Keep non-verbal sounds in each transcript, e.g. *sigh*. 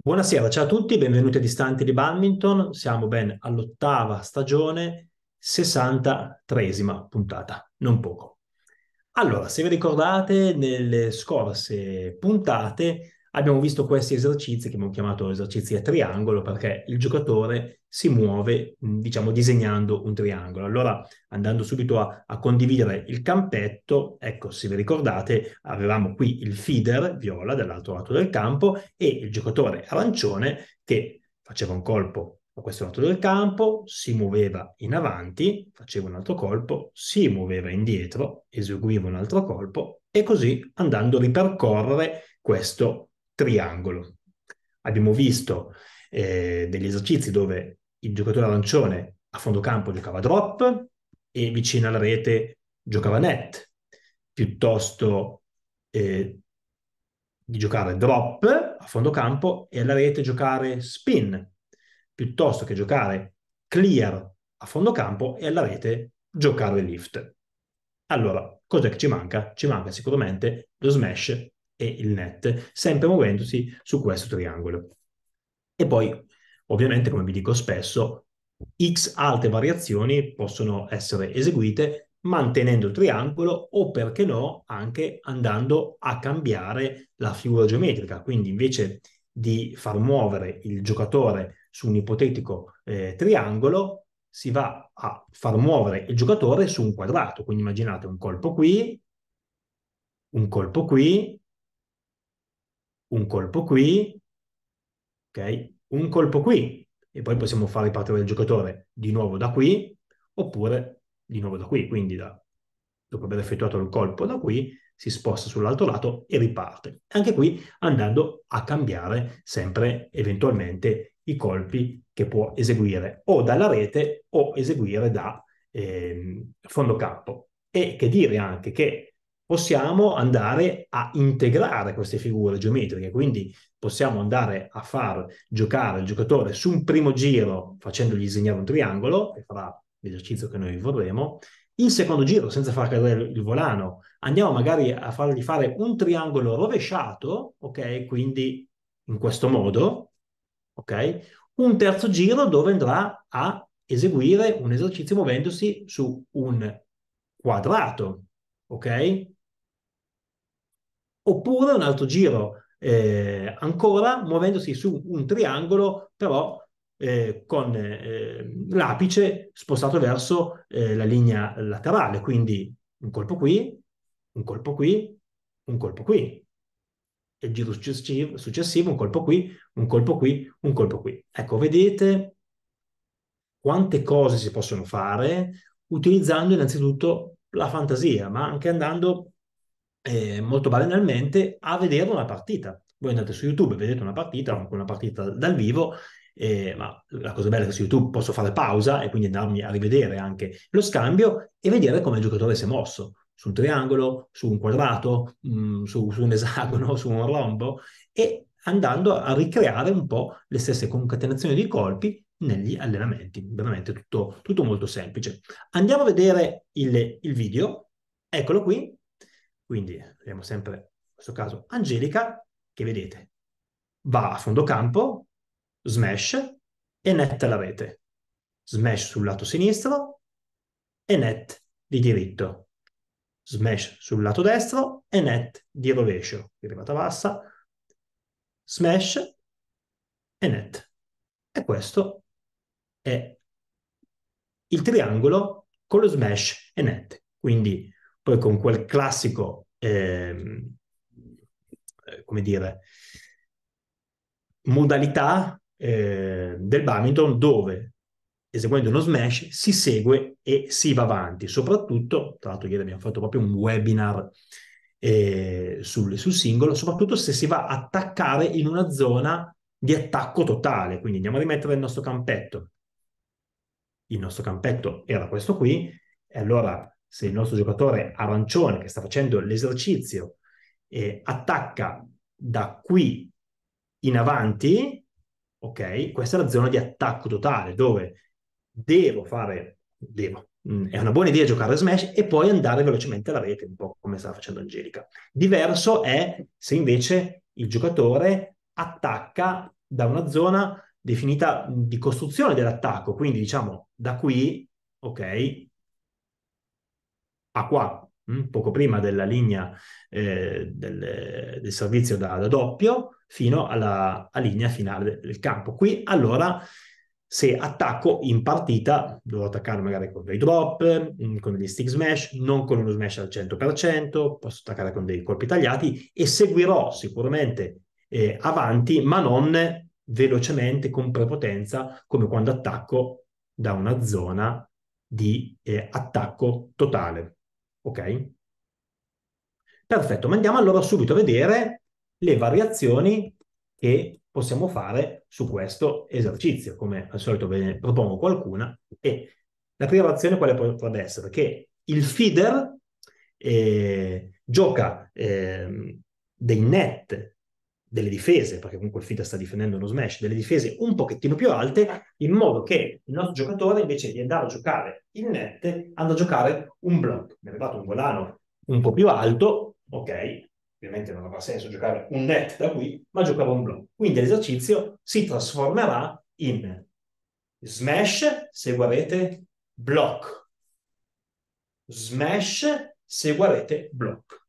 Buonasera, ciao a tutti, benvenuti a Distanti di Badminton. Siamo ben all'ottava stagione, 63esima puntata, non poco. Allora, se vi ricordate, nelle scorse puntate abbiamo visto questi esercizi che abbiamo chiamato esercizi a triangolo perché il giocatore si muove, mm, diciamo, disegnando un triangolo. Allora, andando subito a, a, condividere il campetto, ecco, se vi ricordate, avevamo qui il feeder viola dall'altro lato del campo e il giocatore arancione che faceva un colpo a questo lato del campo, si muoveva in avanti, faceva un altro colpo, si muoveva indietro, eseguiva un altro colpo e così andando a ripercorrere questo triangolo. Abbiamo visto eh, degli esercizi dove il giocatore arancione a fondo campo giocava drop e vicino alla rete giocava net, piuttosto eh, di giocare drop a fondo campo e alla rete giocare spin, piuttosto che giocare clear a fondo campo e alla rete giocare lift. Allora, cos'è che ci manca? Ci manca sicuramente lo smash e il net, sempre muovendosi su questo triangolo. E poi, ovviamente, come vi dico spesso, x alte variazioni possono essere eseguite mantenendo il triangolo o, perché no, anche andando a cambiare la figura geometrica. Quindi invece di far muovere il giocatore su un ipotetico eh, triangolo, si va a far muovere il giocatore su un quadrato. Quindi immaginate un colpo qui, un colpo qui, un colpo qui, ok? Un colpo qui, e poi possiamo far ripartire il giocatore di nuovo da qui, oppure di nuovo da qui, quindi da, dopo aver effettuato il colpo da qui, si sposta sull'altro lato e riparte. Anche qui andando a cambiare sempre eventualmente i colpi che può eseguire o dalla rete o eseguire da eh, fondo campo. E che dire anche che possiamo andare a integrare queste figure geometriche, quindi possiamo andare a far giocare il giocatore su un primo giro facendogli disegnare un triangolo, che farà l'esercizio che noi vorremmo, in secondo giro senza far cadere il volano, andiamo magari a fargli fare un triangolo rovesciato, ok? Quindi in questo modo, ok? Un terzo giro dove andrà a eseguire un esercizio muovendosi su un quadrato, ok? oppure un altro giro eh, ancora muovendosi su un triangolo però eh, con eh, l'apice spostato verso eh, la linea laterale, quindi un colpo qui, un colpo qui, un colpo qui. E il giro successivo, successivo, un colpo qui, un colpo qui, un colpo qui. Ecco, vedete quante cose si possono fare utilizzando innanzitutto la fantasia, ma anche andando eh, molto banalmente a vedere una partita. Voi andate su YouTube, e vedete una partita, una partita dal vivo, eh, ma la cosa bella è che su YouTube posso fare pausa e quindi andarmi a rivedere anche lo scambio e vedere come il giocatore si è mosso su un triangolo, su un quadrato, mh, mm, su, su un esagono, *laughs* su un rombo e andando a ricreare un po' le stesse concatenazioni di colpi negli allenamenti. Veramente tutto, tutto molto semplice. Andiamo a vedere il, il video. Eccolo qui, quindi abbiamo sempre, in questo caso, Angelica, che vedete, va a fondo campo, smash e net la rete. Smash sul lato sinistro e net di diritto. Smash sul lato destro e net di rovescio, derivata bassa. Smash e net. E questo è il triangolo con lo smash e net. Quindi poi con quel classico, ehm, eh, come dire, modalità eh, del badminton dove eseguendo uno smash si segue e si va avanti. Soprattutto, tra l'altro ieri abbiamo fatto proprio un webinar eh, sul, sul singolo, soprattutto se si va a attaccare in una zona di attacco totale. Quindi andiamo a rimettere il nostro campetto. Il nostro campetto era questo qui, e allora se il nostro giocatore arancione che sta facendo l'esercizio eh, attacca da qui in avanti, ok, questa è la zona di attacco totale dove devo fare, devo, mm, è una buona idea giocare a smash e poi andare velocemente alla rete, un po' come stava facendo Angelica. Diverso è se invece il giocatore attacca da una zona definita mm, di costruzione dell'attacco, quindi diciamo da qui, ok, a qua, mm, poco prima della linea eh, del, del, servizio da, da doppio, fino alla, alla linea finale del campo. Qui allora se attacco in partita, devo attaccare magari con dei drop, mm, con degli stick smash, non con uno smash al 100%, posso attaccare con dei colpi tagliati e seguirò sicuramente eh, avanti, ma non velocemente, con prepotenza, come quando attacco da una zona di eh, attacco totale. Ok? Perfetto, ma andiamo allora subito a vedere le variazioni che possiamo fare su questo esercizio. Come al solito ve ne propongo qualcuna. E la prima variazione quale potrebbe essere? Che il feeder eh, gioca eh, dei net delle difese, perché comunque il FITA sta difendendo uno smash, delle difese un pochettino più alte, in modo che il nostro giocatore invece di andare a giocare in net, andrà a giocare un block. Mi è arrivato un volano un po' più alto, ok, ovviamente non avrà senso giocare un net da qui, ma giocava un block. Quindi l'esercizio si trasformerà in smash, se guardate, block. Smash, se guardate, block.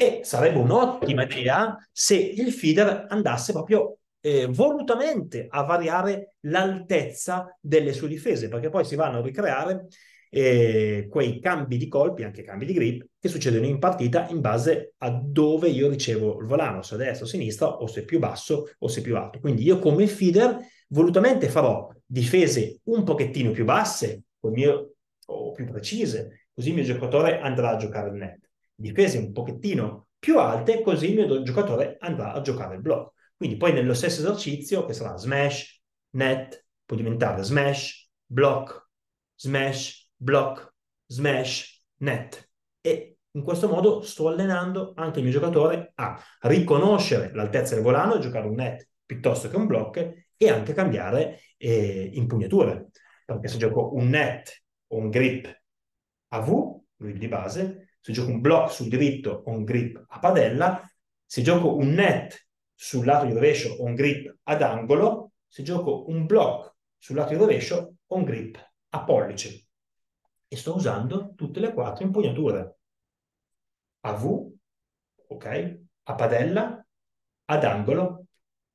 E sarebbe un'ottima idea se il feeder andasse proprio eh, volutamente a variare l'altezza delle sue difese, perché poi si vanno a ricreare eh, quei cambi di colpi, anche cambi di grip, che succedono in partita in base a dove io ricevo il volano, se a destra o a sinistra, o se più basso o se più alto. Quindi io come feeder volutamente farò difese un pochettino più basse, o più precise, così il mio giocatore andrà a giocare il net difese un pochettino più alte, così il mio giocatore andrà a giocare il blocco. Quindi poi nello stesso esercizio, che sarà smash, net, può diventare smash, block, smash, block, smash, net. E in questo modo sto allenando anche il mio giocatore a riconoscere l'altezza del volano a giocare un net piuttosto che un block e anche cambiare eh, impugnature. Perché se gioco un net o un grip a V, lui di base, se gioco un block sul diritto o un grip a padella, se gioco un net sul lato di rovescio o un grip ad angolo, se gioco un block sul lato di rovescio o un grip a pollice. E sto usando tutte le quattro impugnature. A V, ok? A padella, ad angolo,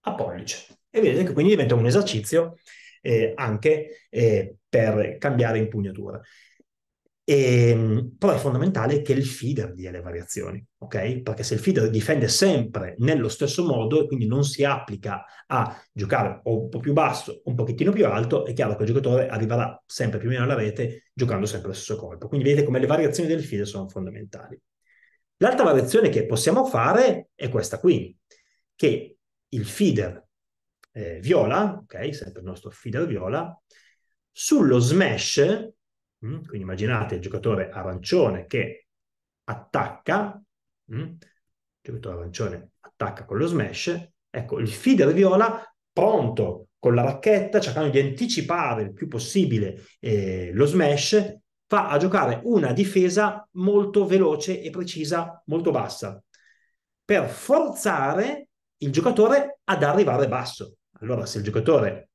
a pollice. E vedete che quindi diventa un esercizio eh, anche eh, per cambiare impugnatura. E, ehm, però è fondamentale che il feeder dia le variazioni, ok? Perché se il feeder difende sempre nello stesso modo e quindi non si applica a giocare un po' più basso, un pochettino più alto, è chiaro che il giocatore arriverà sempre più o meno alla rete giocando sempre lo stesso colpo. Quindi vedete come le variazioni del feeder sono fondamentali. L'altra variazione che possiamo fare è questa qui, che il feeder eh, viola, ok? Sempre il nostro feeder viola, sullo smash Mm? Quindi immaginate il giocatore arancione che attacca, mm? il giocatore arancione attacca con lo smash, ecco il feeder viola pronto con la racchetta, cercando di anticipare il più possibile eh, lo smash, fa a giocare una difesa molto veloce e precisa, molto bassa, per forzare il giocatore ad arrivare basso. Allora se il giocatore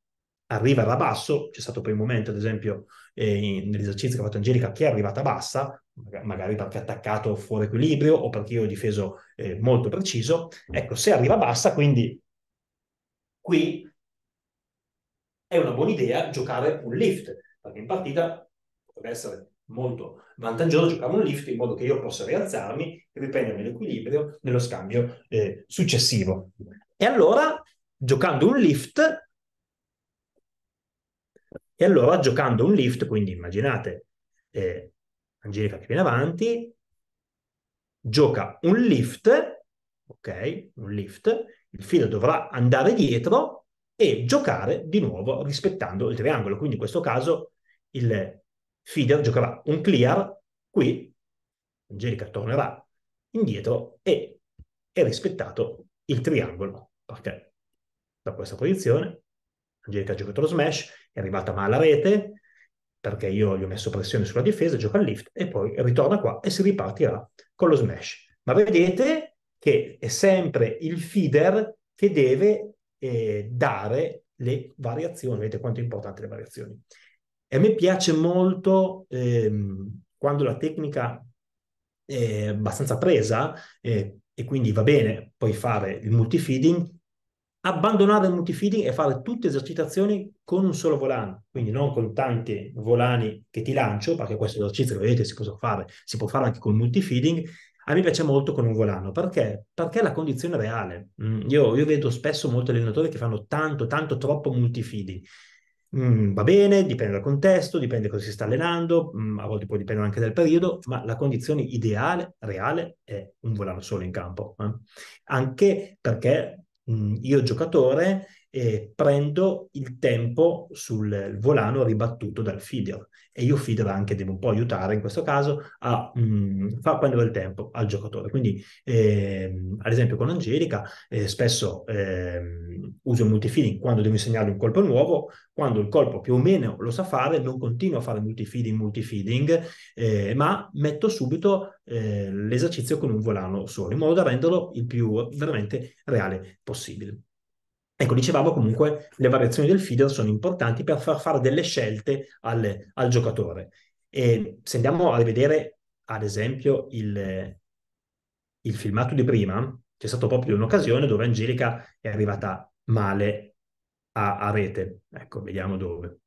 arriva da basso, c'è stato per il momento ad esempio eh, nell'esercizio che ha fatto Angelica che è arrivata bassa, magari perché attaccato fuori equilibrio o perché io ho difeso eh, molto preciso. Ecco, se arriva bassa, quindi qui è una buona idea giocare un lift, perché in partita potrebbe essere molto vantaggioso giocare un lift in modo che io possa rialzarmi e riprendermi l'equilibrio nello scambio eh, successivo. E allora, giocando un lift, e allora giocando un lift, quindi immaginate eh, Angelica che viene avanti, gioca un lift, ok, un lift, il filo dovrà andare dietro e giocare di nuovo rispettando il triangolo. Quindi in questo caso il feeder giocherà un clear qui, Angelica tornerà indietro e è rispettato il triangolo, perché da questa posizione Angelica ha giocato lo smash, è arrivata male alla rete perché io gli ho messo pressione sulla difesa, gioca al lift e poi ritorna qua e si ripartirà con lo smash. Ma vedete che è sempre il feeder che deve eh, dare le variazioni, vedete quanto è importante le variazioni. E a me piace molto ehm, quando la tecnica è abbastanza presa eh, e quindi va bene poi fare il multifeeding, abbandonare il multifeeding e fare tutte le esercitazioni con un solo volano, quindi non con tanti volani che ti lancio, perché questo esercizio, vedete, si può fare, si può fare anche con il multifeeding, a me piace molto con un volano, perché? Perché è la condizione reale. Mm, io, io vedo spesso molti allenatori che fanno tanto, tanto, troppo multifeeding, Mm, va bene, dipende dal contesto, dipende cosa si sta allenando, mm, a volte può dipendere anche dal periodo, ma la condizione ideale, reale, è un volano solo in campo. Eh? Anche perché Mm, io giocatore eh, prendo il tempo sul volano ribattuto dal feeder e io FIDRA anche devo un po' aiutare in questo caso a mh, mm, far prendere il tempo al giocatore. Quindi ehm, ad esempio con Angelica eh, spesso ehm, uso il multifeeding quando devo insegnargli un colpo nuovo, quando il colpo più o meno lo sa fare, non continuo a fare multifeeding, multifeeding, eh, ma metto subito eh, l'esercizio con un volano solo, in modo da renderlo il più veramente reale possibile. Ecco, dicevamo comunque le variazioni del feeder sono importanti per far fare delle scelte al, al giocatore. E se andiamo a rivedere, ad esempio, il, il filmato di prima, c'è stata proprio un'occasione dove Angelica è arrivata male a, a rete. Ecco, vediamo dove.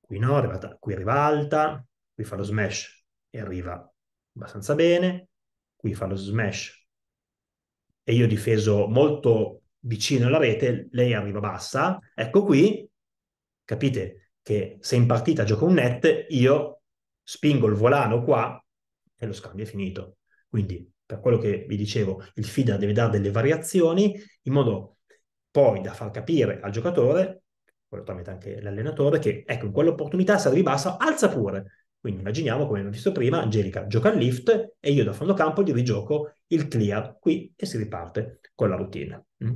Qui no, è arrivata, qui arriva alta, qui fa lo smash e arriva abbastanza bene, qui fa lo smash e io ho difeso molto vicino alla rete, lei arriva bassa. Ecco qui, capite che se in partita gioco un net, io spingo il volano qua e lo scambio è finito. Quindi, per quello che vi dicevo, il FIDA deve dare delle variazioni in modo poi da far capire al giocatore, quello tramite anche l'allenatore, che ecco, in quell'opportunità se arrivi bassa, alza pure, quindi immaginiamo, come abbiamo visto prima, Angelica gioca il lift e io da fondo campo gli rigioco il clear qui e si riparte con la routine. Mm.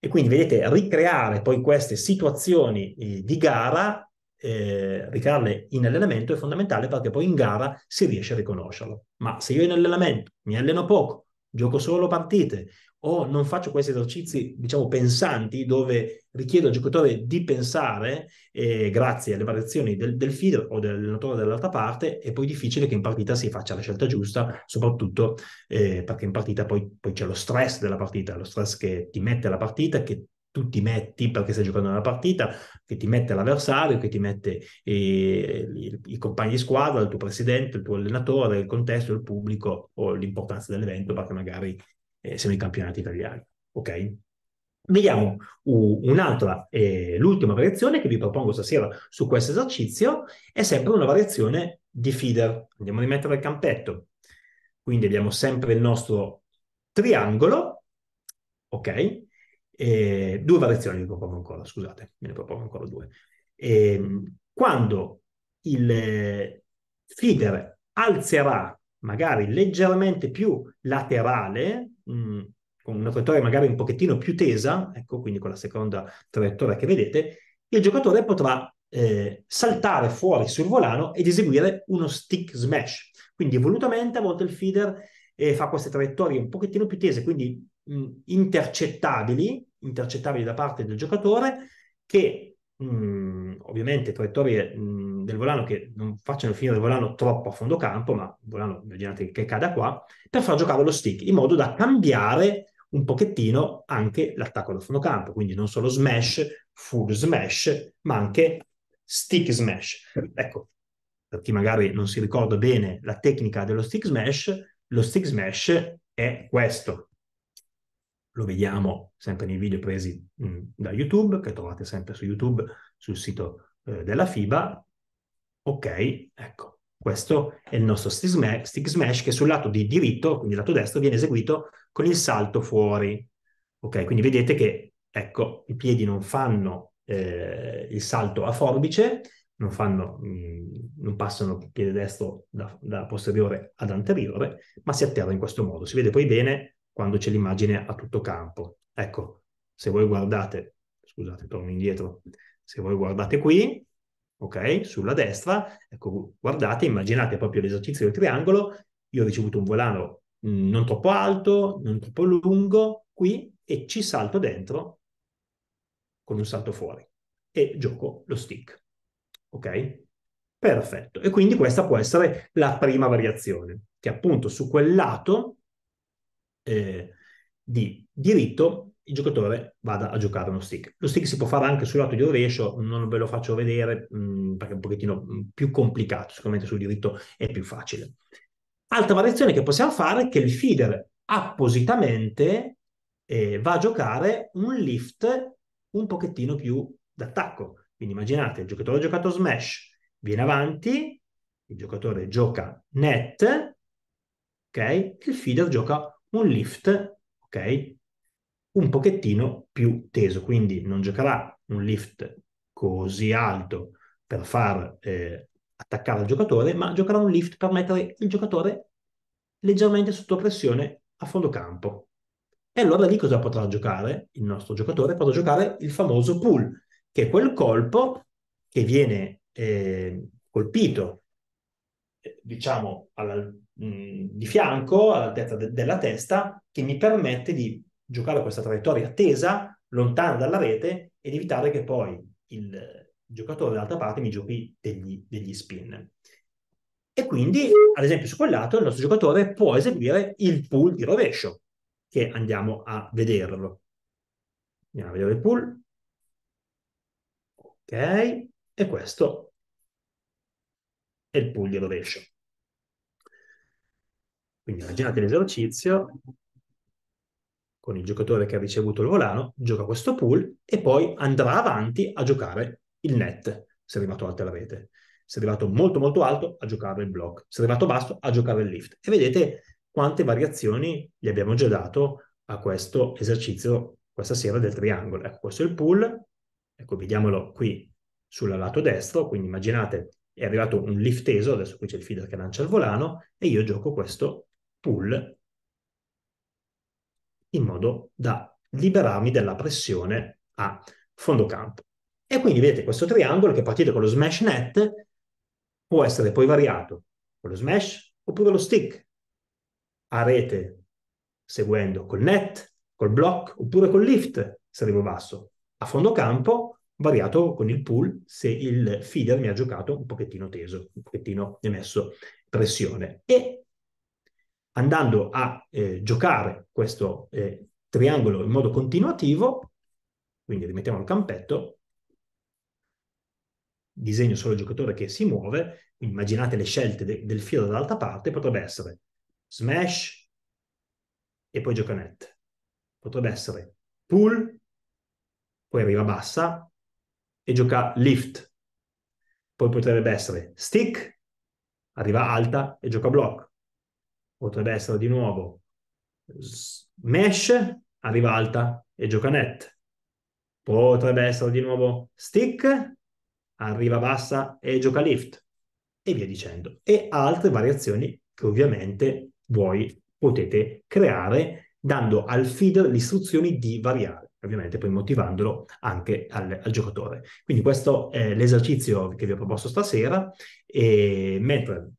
E quindi vedete, ricreare poi queste situazioni eh, di gara, eh, ricrearle in allenamento è fondamentale perché poi in gara si riesce a riconoscerlo. Ma se io in allenamento mi alleno poco, gioco solo partite o non faccio questi esercizi, diciamo, pensanti, dove richiedo al giocatore di pensare, eh, grazie alle variazioni del, del feed o dell'allenatore dall'altra parte, è poi difficile che in partita si faccia la scelta giusta, soprattutto eh, perché in partita poi, poi, c'è lo stress della partita, lo stress che ti mette la partita, che tu ti metti perché stai giocando una partita, che ti mette l'avversario, che ti mette eh, i, i, compagni di squadra, il tuo presidente, il tuo allenatore, il contesto, il pubblico o l'importanza dell'evento perché magari eh, siamo in campionato italiano. Ok? Vediamo un'altra, eh, l'ultima variazione che vi propongo stasera su questo esercizio, è sempre una variazione di feeder. Andiamo a rimettere il campetto. Quindi abbiamo sempre il nostro triangolo, ok? E due variazioni vi propongo ancora, scusate, me ne propongo ancora due. E ehm, quando il eh, feeder alzerà magari leggermente più laterale Mm, con una traiettoria magari un pochettino più tesa, ecco, quindi con la seconda traiettoria che vedete, il giocatore potrà eh, saltare fuori sul volano ed eseguire uno stick smash. Quindi volutamente a volte il feeder eh, fa queste traiettorie un pochettino più tese, quindi mh, mm, intercettabili, intercettabili da parte del giocatore, che mh, mm, ovviamente traiettorie del volano che non facciano finire il volano troppo a fondo campo, ma il volano immaginate che cada qua, per far giocare lo stick in modo da cambiare un pochettino anche l'attacco da fondo campo, quindi non solo smash, full smash, ma anche stick smash. Ecco, per chi magari non si ricorda bene la tecnica dello stick smash, lo stick smash è questo. Lo vediamo sempre nei video presi mh, mm, da YouTube, che trovate sempre su YouTube, sul sito eh, della FIBA, Ok, ecco, questo è il nostro stick smash, stick smash che sul lato di diritto, quindi lato destro, viene eseguito con il salto fuori. Ok, quindi vedete che, ecco, i piedi non fanno eh, il salto a forbice, non, fanno, mh, mm, non passano il piede destro da, da, posteriore ad anteriore, ma si atterra in questo modo. Si vede poi bene quando c'è l'immagine a tutto campo. Ecco, se voi guardate, scusate, torno indietro, se voi guardate qui, ok? Sulla destra, ecco, guardate, immaginate proprio l'esercizio del triangolo, io ho ricevuto un volano mm, non troppo alto, non troppo lungo, qui, e ci salto dentro con un salto fuori e gioco lo stick, ok? Perfetto, e quindi questa può essere la prima variazione, che appunto su quel lato eh, di diritto il giocatore vada a giocare uno stick. Lo stick si può fare anche sul lato di rovescio, non ve lo faccio vedere mh, mm, perché è un pochettino mm, più complicato, sicuramente sul diritto è più facile. Altra variazione che possiamo fare è che il feeder appositamente eh, va a giocare un lift un pochettino più d'attacco. Quindi immaginate, il giocatore ha giocato smash, viene avanti, il giocatore gioca net, ok? Il feeder gioca un lift, ok? un pochettino più teso, quindi non giocherà un lift così alto per far eh, attaccare il giocatore, ma giocherà un lift per mettere il giocatore leggermente sotto pressione a fondo campo. E allora lì cosa potrà giocare il nostro giocatore? Potrà giocare il famoso pull, che è quel colpo che viene ehm, eh, colpito, diciamo, alla, mh, mm, di fianco, all'altezza de- della testa, che mi permette di giocare questa traiettoria tesa, lontana dalla rete, ed evitare che poi il giocatore dall'altra parte mi giochi degli, degli spin. E quindi, ad esempio, su quel lato il nostro giocatore può eseguire il pull di rovescio, che andiamo a vederlo. Andiamo a vedere il pull. Ok, e questo è il pull di rovescio. Quindi immaginate l'esercizio, con il giocatore che ha ricevuto il volano, gioca questo pool e poi andrà avanti a giocare il net, se è arrivato alto alla rete. Se è arrivato molto molto alto, a giocare il block. Se è arrivato basso, a giocare il lift. E vedete quante variazioni gli abbiamo già dato a questo esercizio questa sera del triangolo. Ecco, questo è il pool. ecco, vediamolo qui sul lato destro, quindi immaginate è arrivato un lift teso, adesso qui c'è il feeder che lancia il volano, e io gioco questo pull in modo da liberarmi della pressione a fondo campo. E quindi vedete questo triangolo che partite con lo smash net può essere poi variato con lo smash oppure lo stick a rete seguendo col net, col block oppure col lift se arrivo basso. A fondo campo variato con il pull se il feeder mi ha giocato un pochettino teso, un pochettino mi ha messo pressione. E andando a eh, giocare questo eh, triangolo in modo continuativo, quindi rimettiamo il campetto, disegno solo il giocatore che si muove, immaginate le scelte de del filo dall'altra parte, potrebbe essere smash e poi gioca net. potrebbe essere pull, poi arriva bassa e gioca lift, poi potrebbe essere stick, arriva alta e gioca block, potrebbe essere di nuovo mesh a rivalta e gioca net. Potrebbe essere di nuovo stick, arriva bassa e gioca lift e via dicendo. E altre variazioni che ovviamente voi potete creare dando al feeder le istruzioni di variare, ovviamente poi motivandolo anche al, al giocatore. Quindi questo è l'esercizio che vi ho proposto stasera e mentre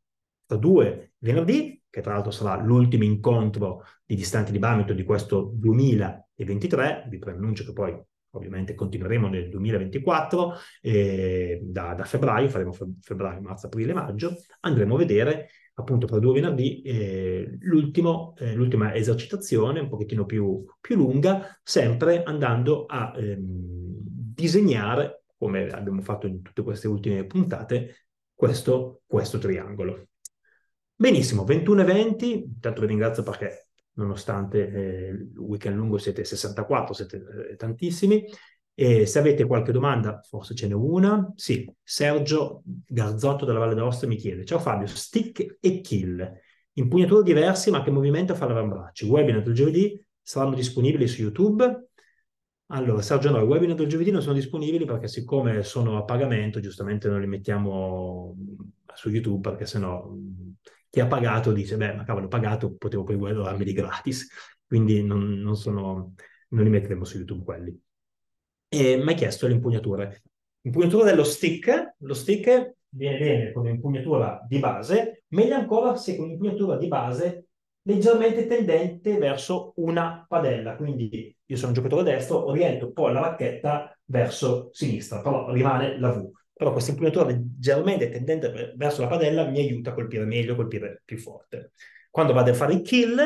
tra due venerdì, che tra l'altro sarà l'ultimo incontro di distanti di Bamito di questo 2023, vi preannuncio che poi ovviamente continueremo nel 2024, eh, da, da, febbraio, faremo febbraio, marzo, aprile, maggio, andremo a vedere appunto tra due venerdì eh, eh, l'ultima esercitazione, un pochettino più, più lunga, sempre andando a ehm, disegnare, come abbiamo fatto in tutte queste ultime puntate, questo, questo triangolo. Benissimo, 21 e 20, intanto vi ringrazio perché nonostante eh, il weekend lungo siete 64, siete eh, tantissimi. E se avete qualche domanda, forse ce n'è una. Sì, Sergio Garzotto della Valle d'Aosta mi chiede: Ciao Fabio, stick e kill, impugnature diverse, ma che movimento fa l'avambraccio? webinar del giovedì saranno disponibili su YouTube? Allora, Sergio, no, i webinar del giovedì non sono disponibili perché, siccome sono a pagamento, giustamente non li mettiamo su YouTube perché sennò. No, chi ha pagato dice, beh, ma cavolo, ho pagato, potevo poi guardarmeli gratis, quindi non, non, sono, non li metteremo su YouTube quelli. E mi hai chiesto le impugnature. Impugnatura dello stick, lo stick viene bene come impugnatura di base, meglio ancora se con impugnatura di base leggermente tendente verso una padella, quindi io sono un giocatore destro, oriento un po' la racchetta verso sinistra, però rimane la V però questa impugnatura leggermente tendente verso la padella mi aiuta a colpire meglio, colpire più forte. Quando vado a fare il kill,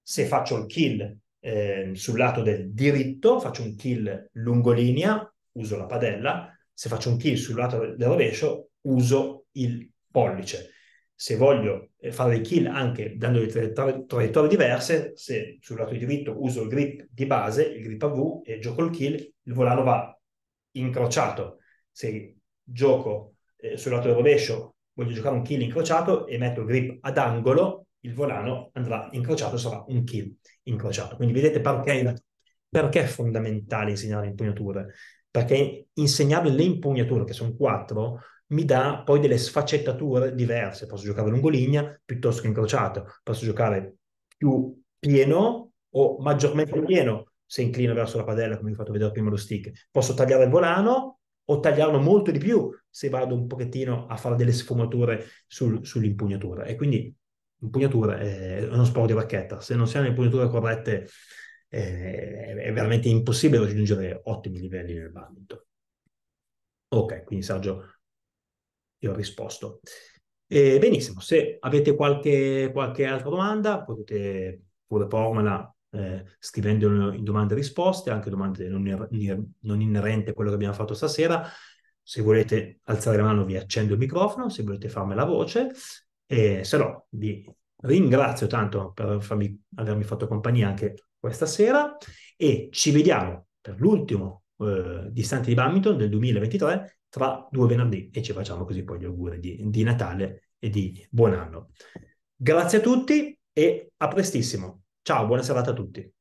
se faccio il kill eh, sul lato del diritto, faccio un kill lungolinea, uso la padella, se faccio un kill sul lato del rovescio, uso il pollice. Se voglio eh, fare il kill anche dando traiettorie diverse, se sul lato diritto uso il grip di base, il grip a V e gioco il kill, il volano va incrociato. Se gioco eh, sul lato del rovescio, voglio giocare un kill incrociato e metto il grip ad angolo, il volano andrà incrociato, sarà un kill incrociato. Quindi vedete perché, perché è fondamentale insegnare impugnature, perché insegnare le impugnature, che sono quattro, mi dà poi delle sfaccettature diverse. Posso giocare lungo linea piuttosto che incrociato, posso giocare più pieno o maggiormente pieno se inclino verso la padella, come vi ho fatto vedere prima lo stick. Posso tagliare il volano o tagliarlo molto di più se vado un pochettino a fare delle sfumature sul, sull'impugnatura. E quindi impugnatura è uno sport di racchetta, se non si hanno le impugnature corrette eh, è veramente impossibile raggiungere ottimi livelli nel badminton. Ok, quindi Sergio, io ho risposto. Eh, benissimo, se avete qualche, qualche altra domanda potete pure pormela eh, scrivendolo in domande e risposte, anche domande non, non inerenti a quello che abbiamo fatto stasera. Se volete alzare la mano vi accendo il microfono, se volete farmi la voce, e se no vi ringrazio tanto per farmi, avermi fatto compagnia anche questa sera e ci vediamo per l'ultimo eh, distante di Badminton del 2023 tra due venerdì e ci facciamo così poi gli auguri di, di Natale e di buon anno. Grazie a tutti e a prestissimo. Ciao, buona serata a tutti.